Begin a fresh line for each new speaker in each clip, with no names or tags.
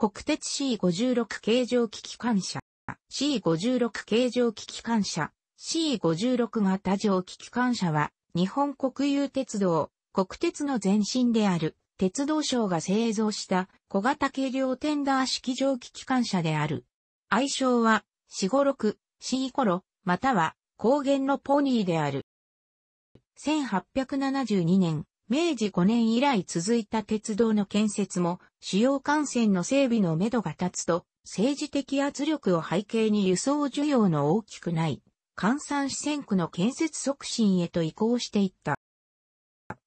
国鉄 C56 形状機機関車、C56 形状機機関車、C56 型状機機関車は、日本国有鉄道、国鉄の前身である、鉄道省が製造した小型軽量テンダー式蒸気機関車である。愛称は、四・五・六、四・コロ、または、高原のポニーである。1872年、明治5年以来続いた鉄道の建設も、主要幹線の整備のめどが立つと、政治的圧力を背景に輸送需要の大きくない、関山支線区の建設促進へと移行していった。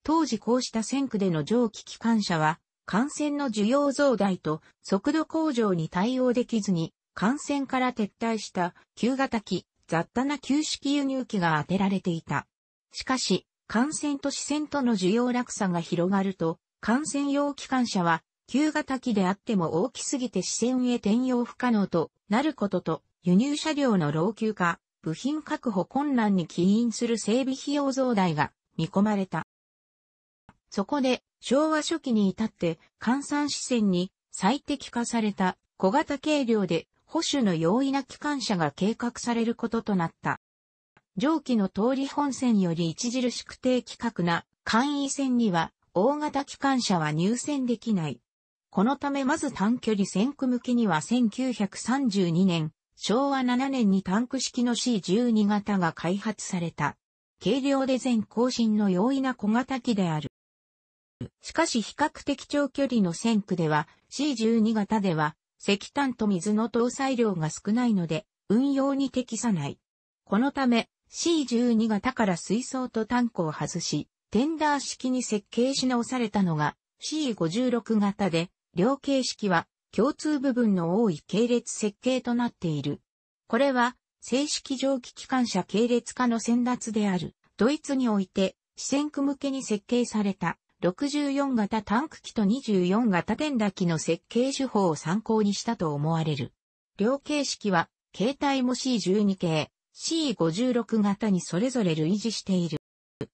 当時こうした線区での蒸気機関車は、幹線の需要増大と速度向上に対応できずに、幹線から撤退した旧型機、雑多な旧式輸入機が当てられていた。しかし、感染と視線との需要落差が広がると、感染用機関車は、旧型機であっても大きすぎて視線へ転用不可能となることと、輸入車両の老朽化、部品確保困難に起因する整備費用増大が見込まれた。そこで、昭和初期に至って換算視線に最適化された小型軽量で保守の容易な機関車が計画されることとなった。上記の通り本線より著しく低規格な簡易線には大型機関車は入線できない。このためまず短距離線区向きには1932年、昭和7年にタンク式の C12 型が開発された。軽量で全更新の容易な小型機である。しかし比較的長距離の線区では C12 型では石炭と水の搭載量が少ないので運用に適さない。このため C12 型から水槽とタンクを外し、テンダー式に設計し直されたのが C56 型で、両形式は共通部分の多い系列設計となっている。これは正式蒸気機関車系列化の先達である。ドイツにおいて視線区向けに設計された64型タンク機と24型テンダ機の設計手法を参考にしたと思われる。両形式は携帯も C12 系、C56 型にそれぞれ類似している。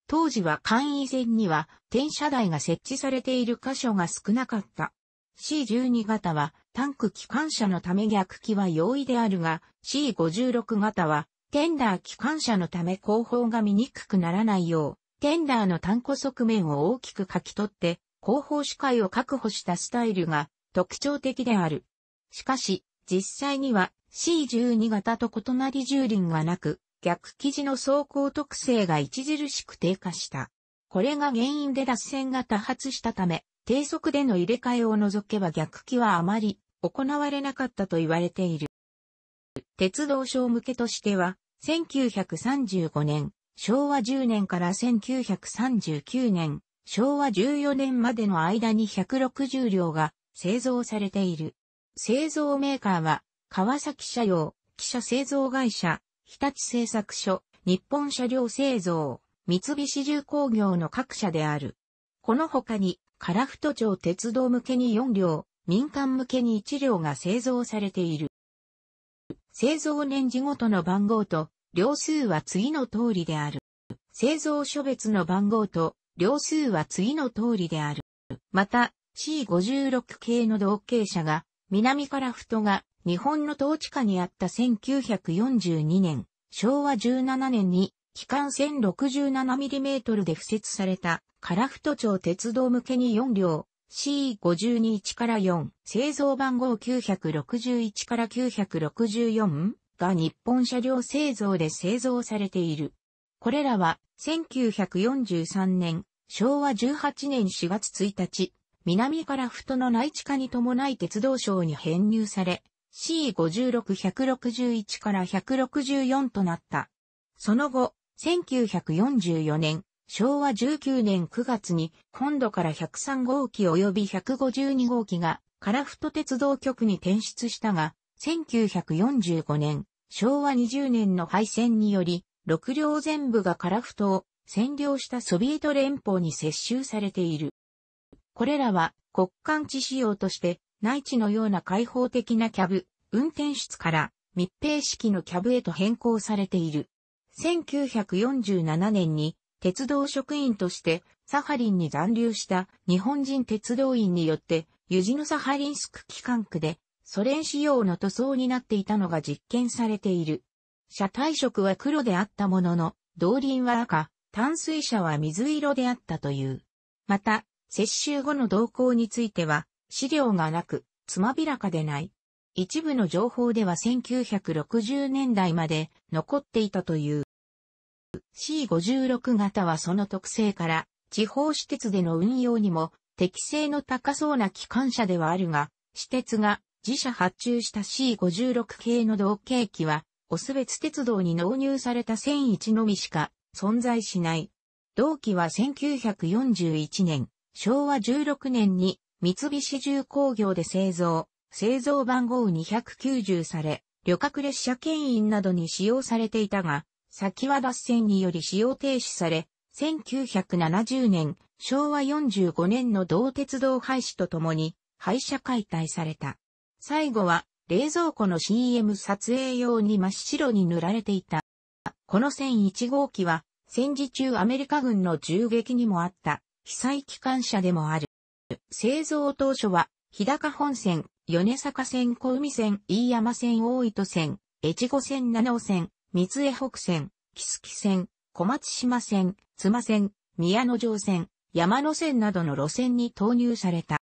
当時は簡易線には転車台が設置されている箇所が少なかった。C12 型はタンク機関車のため逆機は容易であるが C56 型はテンダー機関車のため後方が見にくくならないようテンダーの単個側面を大きく書き取って後方視界を確保したスタイルが特徴的である。しかし実際には C12 型と異なり重輪がなく、逆生地の走行特性が著しく低下した。これが原因で脱線が多発したため、低速での入れ替えを除けば逆機はあまり行われなかったと言われている。鉄道省向けとしては、1935年、昭和10年から1939年、昭和14年までの間に160両が製造されている。製造メーカーは、川崎車用、汽車製造会社、日立製作所、日本車両製造、三菱重工業の各社である。この他に、樺太町鉄道向けに4両、民間向けに1両が製造されている。製造年次ごとの番号と、両数は次の通りである。製造所別の番号と、両数は次の通りである。また、C56 系の同型車が南フトが日本の統治下にあった1942年、昭和17年に、機関 1067mm で付設された、ラフト町鉄道向けに4両、C521 から4、製造番号961から964が日本車両製造で製造されている。これらは1943年、昭和18年4月1日、南から太の内地化に伴い鉄道省に編入され、C56-161 から164となった。その後、1944年、昭和19年9月に、本土から103号機及び152号機が、樺太鉄道局に転出したが、1945年、昭和20年の敗戦により、6両全部が樺太を占領したソビエト連邦に接収されている。これらは国間地仕様として内地のような開放的なキャブ、運転室から密閉式のキャブへと変更されている。1947年に鉄道職員としてサハリンに残留した日本人鉄道員によってユジノサハリンスク機関区でソ連仕様の塗装になっていたのが実験されている。車体色は黒であったものの、動輪は赤、淡水車は水色であったという。また、接収後の動向については、資料がなく、つまびらかでない。一部の情報では1960年代まで残っていたという。C56 型はその特性から、地方私鉄での運用にも適性の高そうな機関車ではあるが、私鉄が自社発注した C56 系の同型機は、オス別鉄道に納入された1001のみしか存在しない。同期は1941年、昭和16年に三菱重工業で製造、製造番号290され、旅客列車牽引などに使用されていたが、先は脱線により使用停止され、1970年、昭和45年の同鉄道廃止とともに、廃車解体された。最後は、冷蔵庫の CM 撮影用に真っ白に塗られていた。この1001号機は、戦時中アメリカ軍の銃撃にもあった。被災機関車でもある。製造当初は、日高本線、米坂線小海線、飯山線大糸線、越後線七尾線、三重北線、木月線、小松島線、津間線、宮野城線、山野線などの路線に投入された。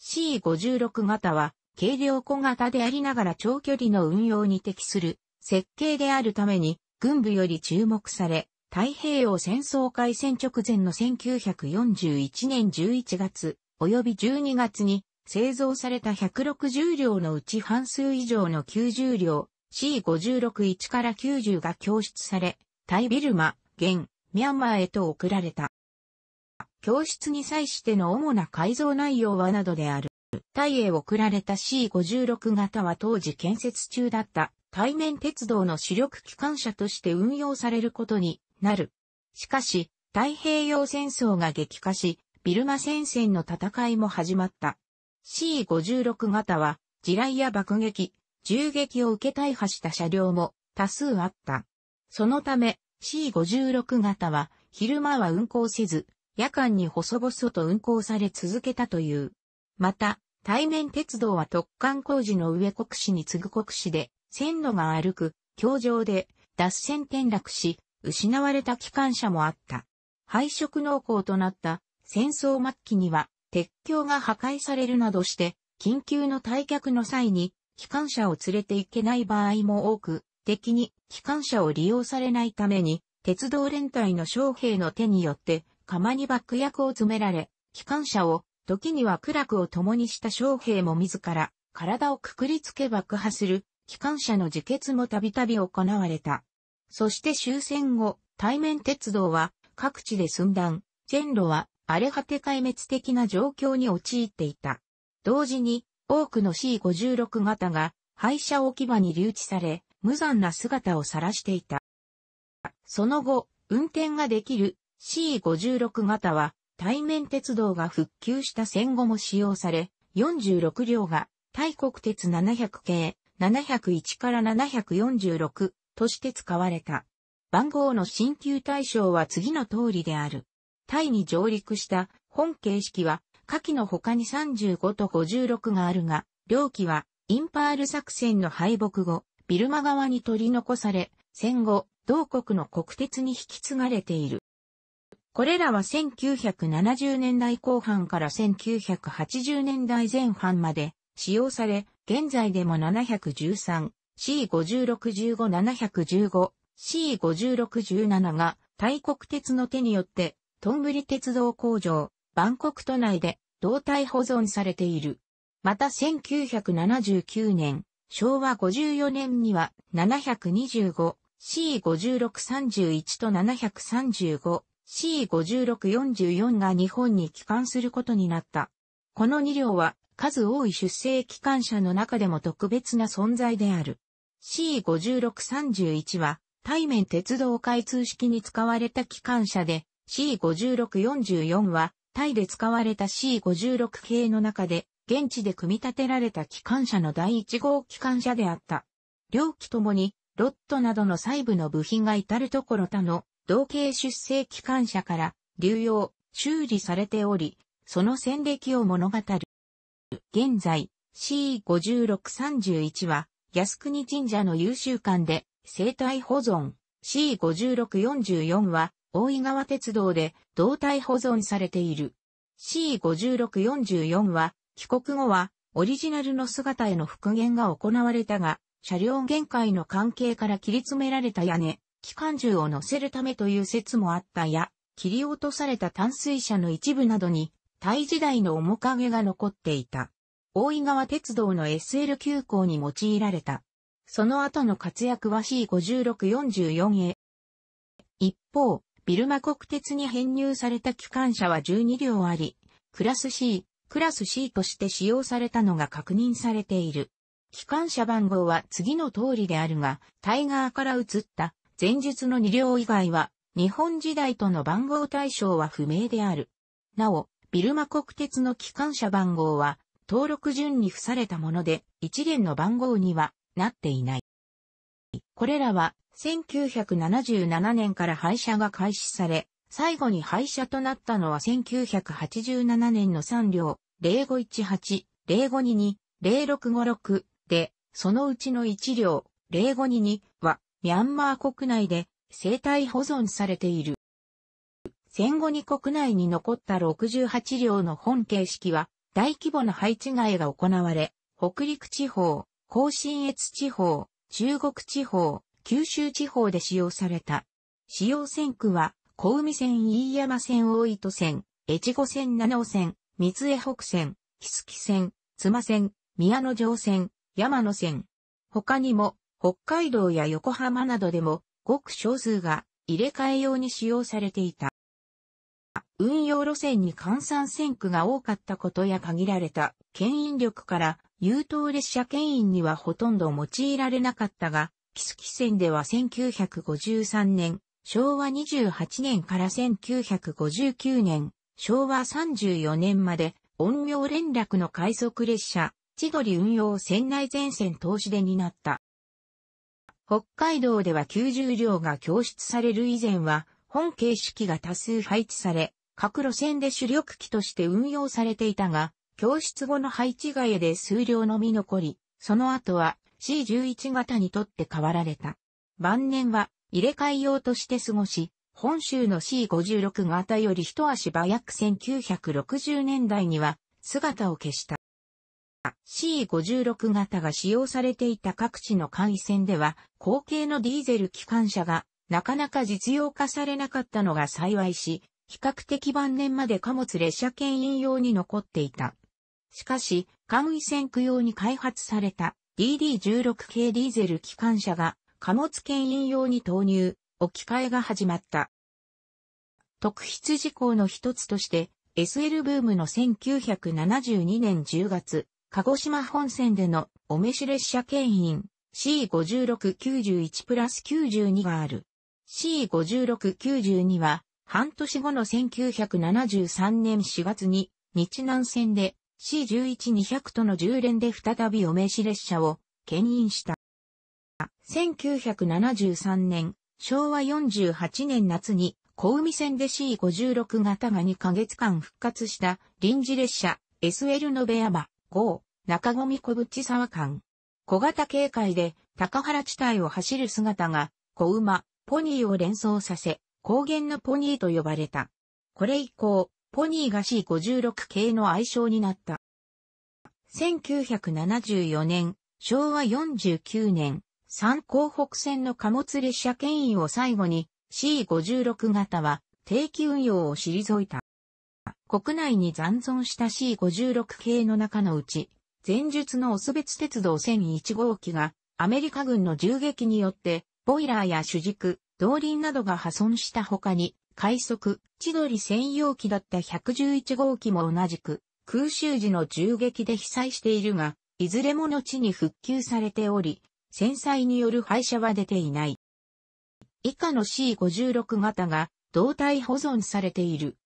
C56 型は、軽量小型でありながら長距離の運用に適する設計であるために、軍部より注目され、太平洋戦争開戦直前の1941年11月、及び12月に製造された160両のうち半数以上の90両 C561 から90が供出され、タイビルマ、現、ミャンマーへと送られた。供出に際しての主な改造内容はなどである。タイへ送られた C56 型は当時建設中だった対面鉄道の主力機関車として運用されることになる。しかし、太平洋戦争が激化し、ビルマ戦線の戦いも始まった。C56 型は、地雷や爆撃、銃撃を受け大破した車両も多数あった。そのため、C56 型は、昼間は運行せず、夜間に細々と運行され続けたという。また、対面鉄道は特貫工事の上国市に次ぐ国市で、線路が歩く、橋上で、脱線転落し、失われた機関車もあった。廃食濃厚となった戦争末期には鉄橋が破壊されるなどして、緊急の退却の際に機関車を連れて行けない場合も多く、敵に機関車を利用されないために、鉄道連隊の将兵の手によって、釜に爆薬を詰められ、機関車を、時には苦楽を共にした将兵も自ら、体をくくりつけ爆破する、機関車の自決もたびたび行われた。そして終戦後、対面鉄道は各地で寸断、線路は荒れ果て壊滅的な状況に陥っていた。同時に多くの C56 型が廃車置き場に留置され、無残な姿を晒していた。その後、運転ができる C56 型は対面鉄道が復旧した戦後も使用され、46両が大国鉄700系701から746として使われた。番号の進級対象は次の通りである。タイに上陸した本形式は下記の他に35と56があるが、両機はインパール作戦の敗北後、ビルマ側に取り残され、戦後、同国の国鉄に引き継がれている。これらは1970年代後半から1980年代前半まで使用され、現在でも713、C5615-715、C5617 が、大国鉄の手によって、トンブリ鉄道工場、バンコク都内で、胴体保存されている。また1979年、昭和54年には、725、C5631 と735、C5644 が日本に帰還することになった。この2両は数多い出生機関車の中でも特別な存在である。C5631 は、対面鉄道開通式に使われた機関車で、C5644 は、タイで使われた C56 系の中で、現地で組み立てられた機関車の第1号機関車であった。両機ともに、ロットなどの細部の部品が至るところ他の、同型出生機関車から、流用、修理されており、その戦歴を物語る。現在、C5631 は、靖国神社の優秀館で生態保存 C5644 は大井川鉄道で胴体保存されている。C5644 は帰国後はオリジナルの姿への復元が行われたが、車両限界の関係から切り詰められた屋根、機関銃を乗せるためという説もあったや、切り落とされた淡水車の一部などに、タイ時代の面影が残っていた。大井川鉄道の SL 急行に用いられた。その後の活躍は c 5 6 4 4へ。一方、ビルマ国鉄に編入された機関車は12両あり、クラス C、クラス C として使用されたのが確認されている。機関車番号は次の通りであるが、タイガーから移った前述の2両以外は、日本時代との番号対象は不明である。なお、ビルマ国鉄の機関車番号は、登録順に付されたもので、一連の番号にはなっていない。これらは、1977年から廃車が開始され、最後に廃車となったのは1987年の3両、0518、0522、0656で、そのうちの1両、0522は、ミャンマー国内で生体保存されている。戦後に国内に残った68両の本形式は、大規模な配置替えが行われ、北陸地方、甲信越地方、中国地方、九州地方で使用された。使用線区は、小海線飯山線大糸線、越後線七尾線、三重北線、木月線、妻線、宮野城線、山野線。他にも、北海道や横浜などでも、ごく少数が入れ替え用に使用されていた。運用路線に換算線区が多かったことや限られた牽引力から優等列車牽引にはほとんど用いられなかったが、木月線では1953年、昭和28年から1959年、昭和34年まで、音陽連絡の快速列車、千鳥運用船内全線投資で担った。北海道では90両が供出される以前は、本形式が多数配置され、各路線で主力機として運用されていたが、教室後の配置替えで数量のみ残り、その後は C11 型にとって変わられた。晩年は入れ替え用として過ごし、本州の C56 型より一足早く1960年代には姿を消した。C56 型が使用されていた各地の簡易線では、後継のディーゼル機関車がなかなか実用化されなかったのが幸いし、比較的晩年まで貨物列車牽引用に残っていた。しかし、簡易線区用に開発された DD16 系ディーゼル機関車が貨物牽引用に投入、置き換えが始まった。特筆事項の一つとして、SL ブームの1972年10月、鹿児島本線でのお召し列車牽引 C5691 プラス92がある。C5692 は半年後の1973年4月に日南線で C11200 との10連で再びお名刺列車を牽引した。1973年、昭和48年夏に小海線で C56 型が2ヶ月間復活した臨時列車 SL の部山5中込小淵沢間。小型警戒で高原地帯を走る姿が小馬、ポニーを連想させ、高原のポニーと呼ばれた。これ以降、ポニーが C56 系の愛称になった。1974年、昭和49年、三江北線の貨物列車牽引を最後に C56 型は定期運用を退いた。国内に残存した C56 系の中のうち、前述のオスベツ鉄道1001号機がアメリカ軍の銃撃によってボイラーや主軸、動輪などが破損した他に、快速、千鳥専用機だった111号機も同じく、空襲時の銃撃で被災しているが、いずれも後に復旧されており、戦災による廃車は出ていない。以下の C56 型が胴体保存されている。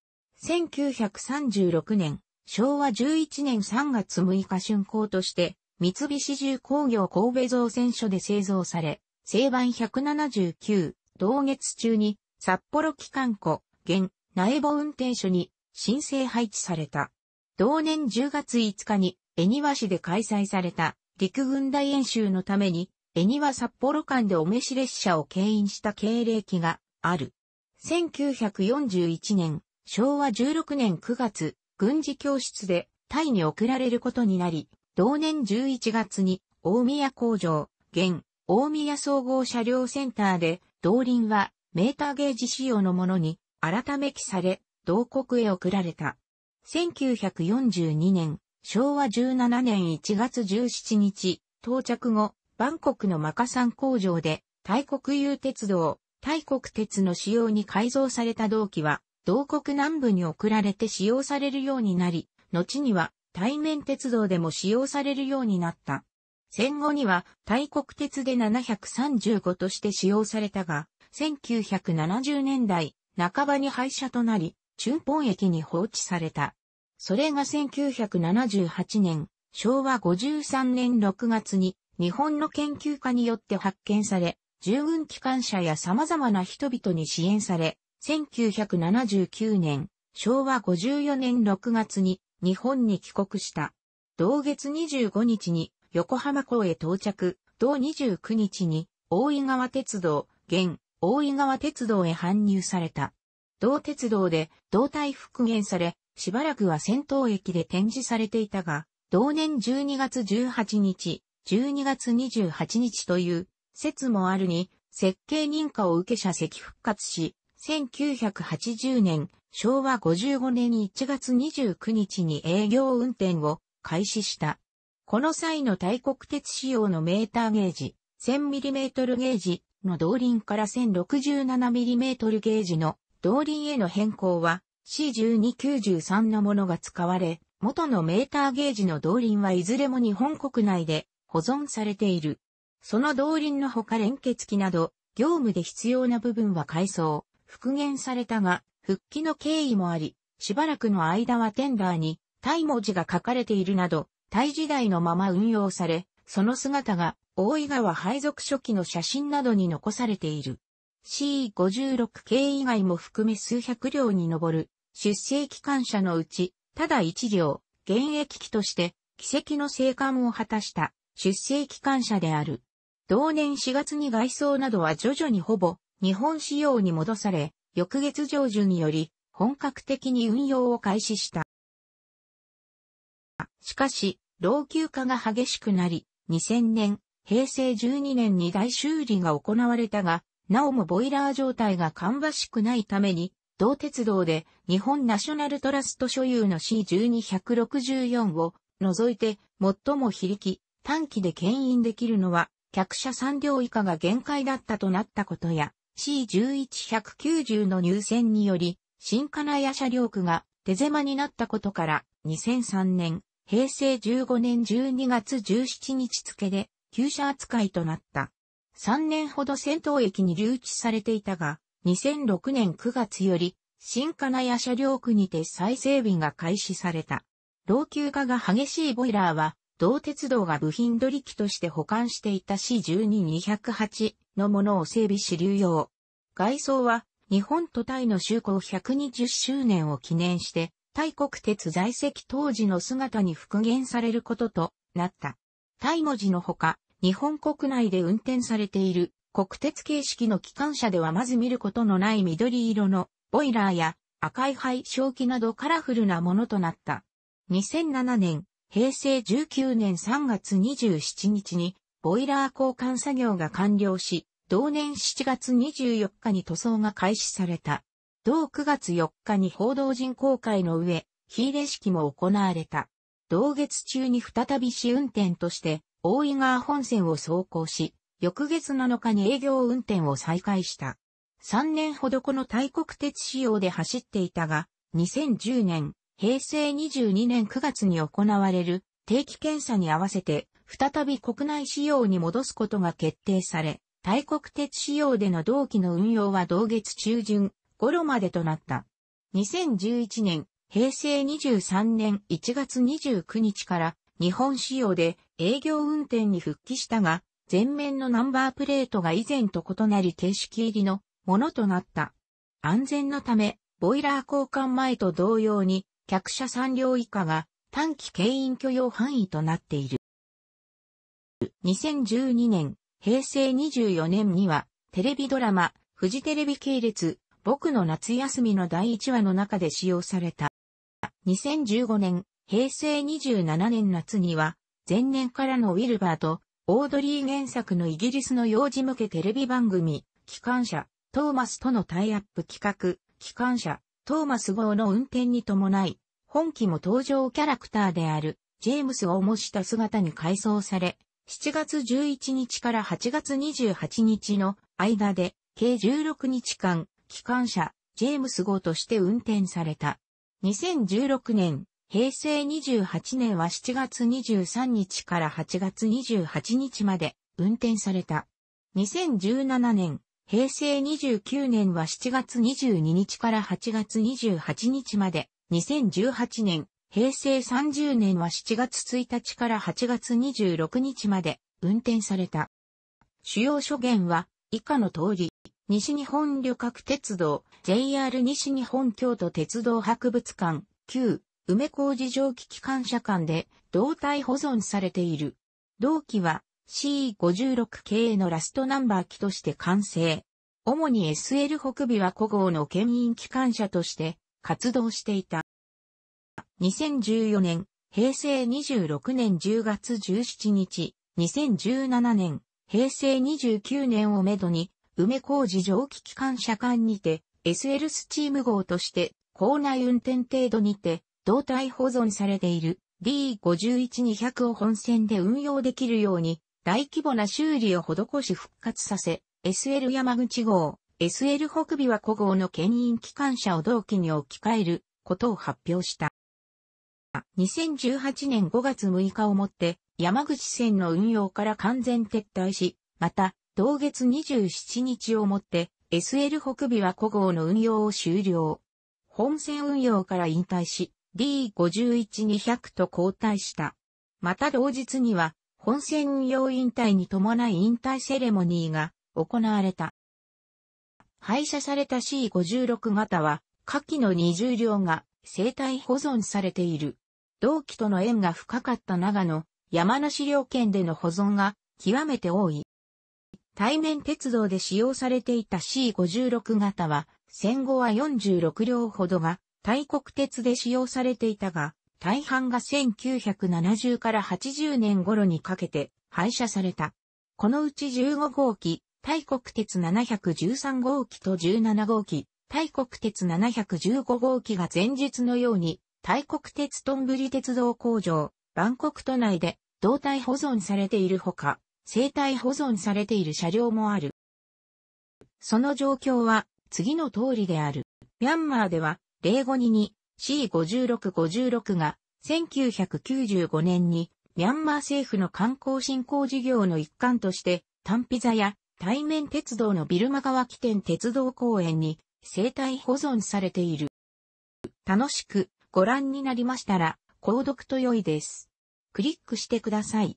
1936年、昭和11年3月6日春行として、三菱重工業神戸造船所で製造され、製版179、同月中に札幌機関庫、現、苗穂運転所に申請配置された。同年10月5日に恵庭市で開催された陸軍大演習のために恵庭札幌間でお召し列車を牽引した経歴がある。1941年、昭和16年9月、軍事教室でタイに送られることになり、同年11月に大宮工場、現、大宮総合車両センターで動輪はメーターゲージ仕様のものに改め記され、同国へ送られた。1942年、昭和17年1月17日、到着後、バンコクのマカサン工場で、大国有鉄道、大国鉄の仕様に改造された同期は、同国南部に送られて使用されるようになり、後には、対面鉄道でも使用されるようになった。戦後には大国鉄で735として使用されたが、1970年代半ばに廃車となり、中本駅に放置された。それが1978年、昭和53年6月に日本の研究家によって発見され、従軍機関車や様々な人々に支援され、1979年、昭和54年6月に日本に帰国した。同月25日に横浜港へ到着、同29日に、大井川鉄道、現、大井川鉄道へ搬入された。同鉄道で、胴体復元され、しばらくは戦闘駅で展示されていたが、同年12月18日、12月28日という、説もあるに、設計認可を受け者席復活し、1980年、昭和55年1月29日に営業運転を開始した。この際の大国鉄仕様のメーターゲージ、1000mm ゲージの動輪から 1067mm ゲージの動輪への変更は C1293 のものが使われ、元のメーターゲージの動輪はいずれも日本国内で保存されている。その動輪のほか連結機など、業務で必要な部分は改装、復元されたが、復帰の経緯もあり、しばらくの間はテンダーに、タイ文字が書かれているなど、タイ時代のまま運用され、その姿が大井川配属初期の写真などに残されている。C56 系以外も含め数百両に上る出生機関車のうち、ただ一両、現役機として奇跡の生還を果たした出生機関車である。同年4月に外装などは徐々にほぼ日本仕様に戻され、翌月上旬により本格的に運用を開始した。しかし、老朽化が激しくなり、2000年、平成12年に大修理が行われたが、なおもボイラー状態が芳しくないために、同鉄道で日本ナショナルトラスト所有の C12164 を除いて最も非力、短期で牽引できるのは客車3両以下が限界だったとなったことや C11190 の入線により新金谷車両区が手狭になったことから2003年平成15年12月17日付で、旧車扱いとなった。3年ほど戦闘駅に留置されていたが、2006年9月より、新金谷車両区にて再整備が開始された。老朽化が激しいボイラーは、同鉄道が部品取り機として保管していた C12208 のものを整備し流用。外装は、日本都体の就航120周年を記念して、タイ国鉄在籍当時の姿に復元されることとなった。タイ文字のほか、日本国内で運転されている国鉄形式の機関車ではまず見ることのない緑色のボイラーや赤い灰消器などカラフルなものとなった。2007年、平成19年3月27日にボイラー交換作業が完了し、同年7月24日に塗装が開始された。同9月4日に報道陣公開の上、火入れ式も行われた。同月中に再び試運転として、大井川本線を走行し、翌月7日に営業運転を再開した。3年ほどこの大国鉄仕様で走っていたが、2010年、平成22年9月に行われる定期検査に合わせて、再び国内仕様に戻すことが決定され、大国鉄仕様での同期の運用は同月中旬、頃までとなった。2011年、平成23年1月29日から日本仕様で営業運転に復帰したが、前面のナンバープレートが以前と異なり形式入りのものとなった。安全のため、ボイラー交換前と同様に、客車3両以下が短期牽引許容範囲となっている。2012年、平成24年には、テレビドラマ、フジテレビ系列、僕の夏休みの第1話の中で使用された。2015年、平成27年夏には、前年からのウィルバーと、オードリー原作のイギリスの幼児向けテレビ番組、機関車、トーマスとのタイアップ企画、機関車、トーマス号の運転に伴い、本期も登場キャラクターである、ジェームスを模した姿に改装され、7月11日から8月28日の間で、計16日間、機関車、ジェームス号として運転された。2016年、平成28年は7月23日から8月28日まで運転された。2017年、平成29年は7月22日から8月28日まで、2018年、平成30年は7月1日から8月26日まで運転された。主要所言は以下の通り、西日本旅客鉄道、JR 西日本京都鉄道博物館、旧、梅小路蒸気機関車館で、胴体保存されている。同期は C56 系のラストナンバー機として完成。主に SL 北美は古号の牽引機関車として活動していた。2014年、平成26年10月17日、2017年、平成29年をめどに梅工事蒸気機関車間にて、SL スチーム号として、校内運転程度にて、胴体保存されている D51200 を本線で運用できるように、大規模な修理を施し復活させ、SL 山口号、SL 北美は古号の牽引機関車を同期に置き換えることを発表した。2018年5月6日をもって、山口線の運用から完全撤退し、また、同月27日をもって SL 北美は古号の運用を終了。本線運用から引退し、D51-200 と交代した。また同日には、本線運用引退に伴い引退セレモニーが行われた。廃車された C56 型は、下記の20両が生体保存されている。同期との縁が深かった長野、山梨両県での保存が極めて多い。対面鉄道で使用されていた C56 型は、戦後は46両ほどが、大国鉄で使用されていたが、大半が1970から80年頃にかけて廃車された。このうち15号機、大国鉄713号機と17号機、大国鉄715号機が前日のように、大国鉄とんぶり鉄道工場、バンコク都内で胴体保存されているほか、生体保存されている車両もある。その状況は次の通りである。ミャンマーでは例後にに C5656 が1995年にミャンマー政府の観光振興事業の一環として単ピザや対面鉄道のビルマ川起点鉄道公園に生体保存されている。楽しくご覧になりましたら購読と良いです。クリックしてください。